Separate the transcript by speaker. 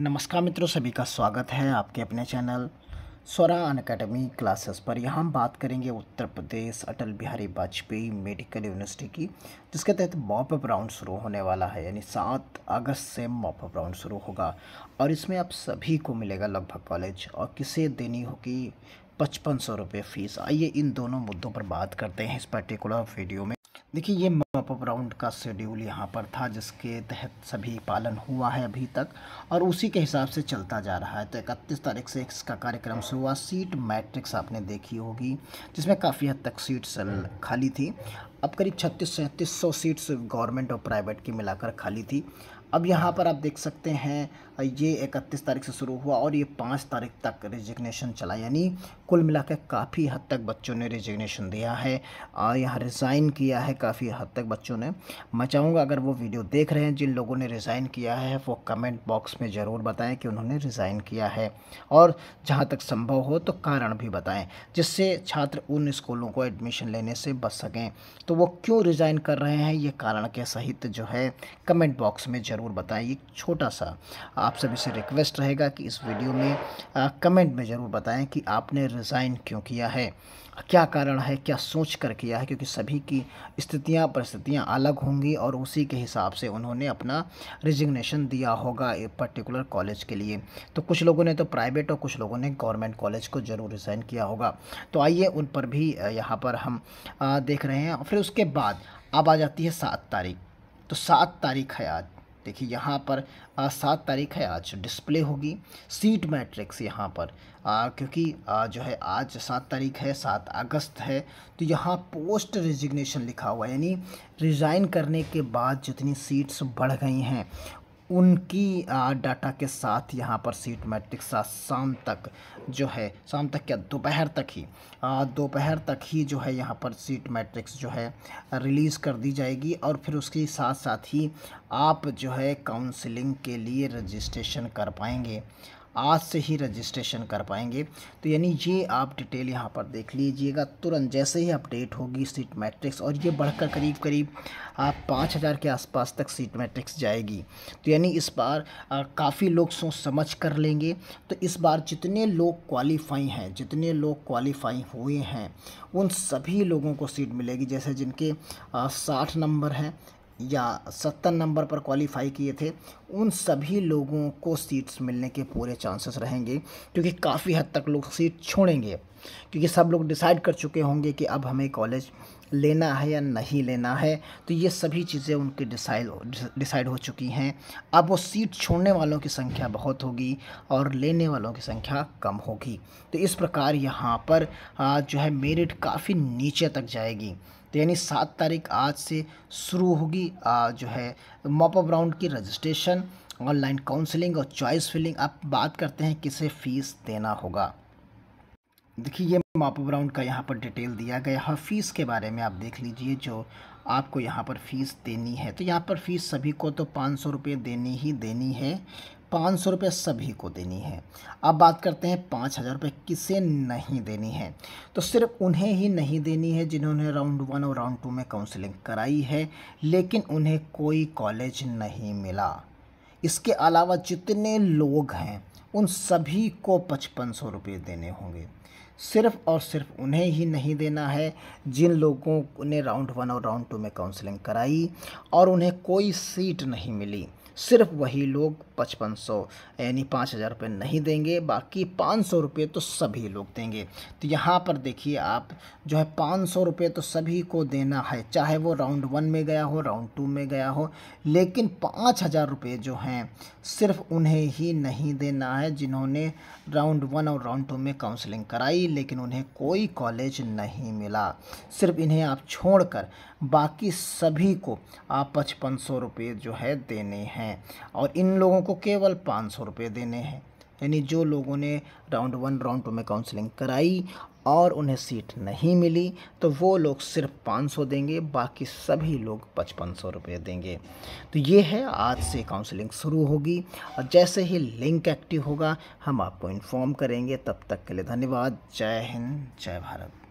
Speaker 1: नमस्कार मित्रों सभी का स्वागत है आपके अपने चैनल स्वरा अन अकेडमी क्लासेस पर यहाँ हम बात करेंगे उत्तर प्रदेश अटल बिहारी वाजपेयी मेडिकल यूनिवर्सिटी की जिसके तहत मॉप अप राउंड शुरू होने वाला है यानी सात अगस्त से मॉप अप राउंड शुरू होगा और इसमें आप सभी को मिलेगा लगभग कॉलेज और किसे देनी होगी पचपन सौ रुपये फ़ीस आइए इन दोनों मुद्दों पर बात करते हैं इस पर्टिकुलर वीडियो में देखिए ये टॉपअप राउंड का शेड्यूल यहाँ पर था जिसके तहत सभी पालन हुआ है अभी तक और उसी के हिसाब से चलता जा रहा है तो इकतीस तारीख से इसका कार्यक्रम शुरू हुआ सीट मैट्रिक्स आपने देखी होगी जिसमें काफ़ी हद तक सीट्स खाली थी अब करीब छत्तीस सैंतीस सौ सीट्स गवर्नमेंट और प्राइवेट की मिलाकर खाली थी अब यहाँ पर आप देख सकते हैं ये इकतीस तारीख से शुरू हुआ और ये पाँच तारीख तक रिजिग्नेशन चला यानी कुल मिलाकर काफ़ी हद तक बच्चों ने रिजिग्नेशन दिया है और यहाँ रिज़ाइन किया है काफ़ी हद तक बच्चों ने मैं चाहूँगा अगर वो वीडियो देख रहे हैं जिन लोगों ने रिज़ाइन किया है वो कमेंट बॉक्स में ज़रूर बताएं कि उन्होंने रिज़ाइन किया है और जहाँ तक संभव हो तो कारण भी बताएँ जिससे छात्र उन स्कूलों को एडमिशन लेने से बच सकें तो वो क्यों रिज़ाइन कर रहे हैं ये कारण के सहित जो है कमेंट बॉक्स में ज़रूर बताएँ ये छोटा सा आप सभी से रिक्वेस्ट रहेगा कि इस वीडियो में आ, कमेंट में ज़रूर बताएं कि आपने रिज़ाइन क्यों किया है क्या कारण है क्या सोच कर किया है क्योंकि सभी की स्थितियां परिस्थितियां अलग होंगी और उसी के हिसाब से उन्होंने अपना रिजिग्नेशन दिया होगा एक पर्टिकुलर कॉलेज के लिए तो कुछ लोगों ने तो प्राइवेट और कुछ लोगों ने गवर्नमेंट कॉलेज को ज़रूर रिज़ाइन किया होगा तो आइए उन पर भी यहाँ पर हम देख रहे हैं फिर उसके बाद अब आ जाती है सात तारीख तो सात तारीख है आज देखिए यहाँ पर सात तारीख है आज डिस्प्ले होगी सीट मैट्रिक्स यहाँ पर आ, क्योंकि आ, जो है आज सात तारीख है सात अगस्त है तो यहाँ पोस्ट रिजिग्नेशन लिखा हुआ है यानी रिज़ाइन करने के बाद जितनी सीट्स बढ़ गई हैं उनकी डाटा के साथ यहाँ पर सीट मैट्रिक्स शाम तक जो है शाम तक क्या दोपहर तक ही दोपहर तक ही जो है यहाँ पर सीट मैट्रिक्स जो है रिलीज़ कर दी जाएगी और फिर उसके साथ साथ ही आप जो है काउंसलिंग के लिए रजिस्ट्रेशन कर पाएंगे आज से ही रजिस्ट्रेशन कर पाएंगे तो यानी ये आप डिटेल यहाँ पर देख लीजिएगा तुरंत जैसे ही अपडेट होगी सीट मैट्रिक्स और ये बढ़कर करीब करीब आप पाँच हज़ार के आसपास तक सीट मैट्रिक्स जाएगी तो यानी इस बार काफ़ी लोग सोच समझ कर लेंगे तो इस बार जितने लोग क्वालिफाई हैं जितने लोग क्वालिफाई हुए हैं उन सभी लोगों को सीट मिलेगी जैसे जिनके साठ नंबर हैं या सत्तर नंबर पर क्वालिफाई किए थे उन सभी लोगों को सीट्स मिलने के पूरे चांसेस रहेंगे क्योंकि काफ़ी हद तक लोग सीट छोड़ेंगे क्योंकि सब लोग डिसाइड कर चुके होंगे कि अब हमें कॉलेज लेना है या नहीं लेना है तो ये सभी चीज़ें उनकी डिसाइड डिसाइड हो चुकी हैं अब वो सीट छोड़ने वालों की संख्या बहुत होगी और लेने वालों की संख्या कम होगी तो इस प्रकार यहाँ पर जो है मेरिट काफ़ी नीचे तक जाएगी तो यानी सात तारीख आज से शुरू होगी जो है मॉपअप राउंड की रजिस्ट्रेशन ऑनलाइन काउंसलिंग और चॉइस फिलिंग अब बात करते हैं किसे फ़ीस देना होगा देखिए ये मापो ग्राउंड का यहाँ पर डिटेल दिया गया है फ़ीस के बारे में आप देख लीजिए जो आपको यहाँ पर फ़ीस देनी है तो यहाँ पर फ़ीस सभी को तो पाँच सौ रुपये देनी ही देनी है पाँच सौ रुपये सभी को देनी है अब बात करते हैं पाँच हज़ार रुपये किसे नहीं देनी है तो सिर्फ उन्हें ही नहीं देनी है जिन्होंने राउंड वन और राउंड टू में काउंसलिंग कराई है लेकिन उन्हें कोई कॉलेज नहीं मिला इसके अलावा जितने लोग हैं उन सभी को पचपन सौ रुपये देने होंगे सिर्फ और सिर्फ उन्हें ही नहीं देना है जिन लोगों ने राउंड वन और राउंड टू में काउंसलिंग कराई और उन्हें कोई सीट नहीं मिली सिर्फ वही लोग पचपन सौ यानी पाँच हज़ार रुपये नहीं देंगे बाकी पाँच सौ रुपये तो सभी लोग देंगे तो यहाँ पर देखिए आप जो है पाँच सौ रुपये तो सभी को देना है चाहे वो राउंड वन में गया हो राउंड टू में गया हो लेकिन पाँच हज़ार रुपये जो हैं सिर्फ उन्हें ही नहीं देना है जिन्होंने राउंड वन और राउंड टू में काउंसलिंग कराई लेकिन उन्हें कोई कॉलेज नहीं मिला सिर्फ इन्हें आप छोड़कर बाकी सभी को आप पचपन सौ रुपये जो है देने हैं और इन लोगों को केवल पाँच सौ रुपये देने हैं यानी जो लोगों ने राउंड वन राउंड टू में काउंसलिंग कराई और उन्हें सीट नहीं मिली तो वो लोग सिर्फ पाँच सौ देंगे बाकी सभी लोग पचपन सौ रुपये देंगे तो ये है आज से काउंसलिंग शुरू होगी और जैसे ही लिंक एक्टिव होगा हम आपको इन्फॉर्म करेंगे तब तक के लिए धन्यवाद जय हिंद जय भारत